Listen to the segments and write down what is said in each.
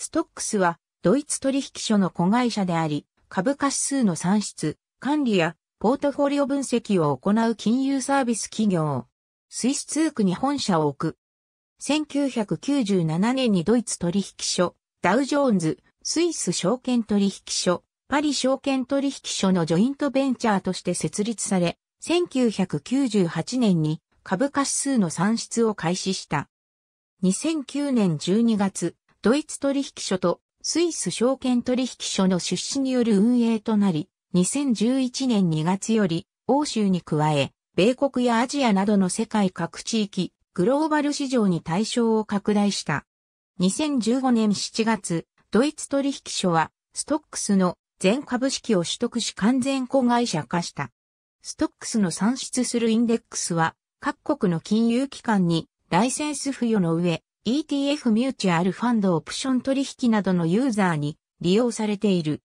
ストックスはドイツ取引所の子会社であり、株価指数の算出、管理やポートフォリオ分析を行う金融サービス企業。スイス通区に本社を置く。1997年にドイツ取引所、ダウジョーンズ、スイス証券取引所、パリ証券取引所のジョイントベンチャーとして設立され、1998年に株価指数の算出を開始した。2009年12月、ドイツ取引所とスイス証券取引所の出資による運営となり、2011年2月より、欧州に加え、米国やアジアなどの世界各地域、グローバル市場に対象を拡大した。2015年7月、ドイツ取引所は、ストックスの全株式を取得し完全子会社化した。ストックスの算出するインデックスは、各国の金融機関にライセンス付与の上、ETF ミューチュアルファンドオプション取引などのユーザーに利用されている。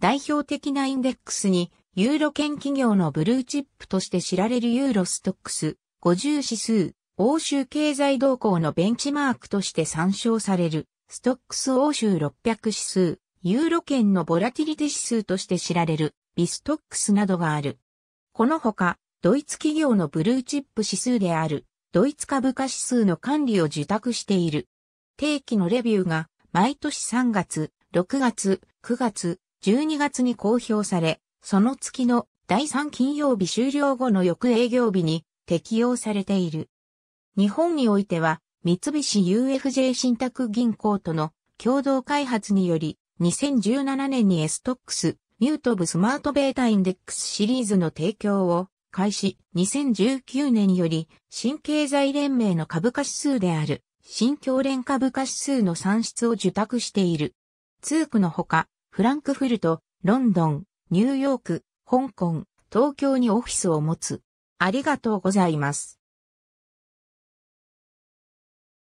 代表的なインデックスに、ユーロ圏企業のブルーチップとして知られるユーロストックス50指数、欧州経済動向のベンチマークとして参照される、ストックス欧州600指数、ユーロ圏のボラティリティ指数として知られる、ビストックスなどがある。このほか、ドイツ企業のブルーチップ指数である、ドイツ株価指数の管理を受託している。定期のレビューが毎年3月、6月、9月、12月に公表され、その月の第3金曜日終了後の翌営業日に適用されている。日本においては、三菱 UFJ 信託銀行との共同開発により、2017年にエストックス、ミュートブスマートベータインデックスシリーズの提供を開始2019年より新経済連盟の株価指数である新教連株価指数の算出を受託している。通区のほか、フランクフルト、ロンドン、ニューヨーク、香港、東京にオフィスを持つ。ありがとうございます。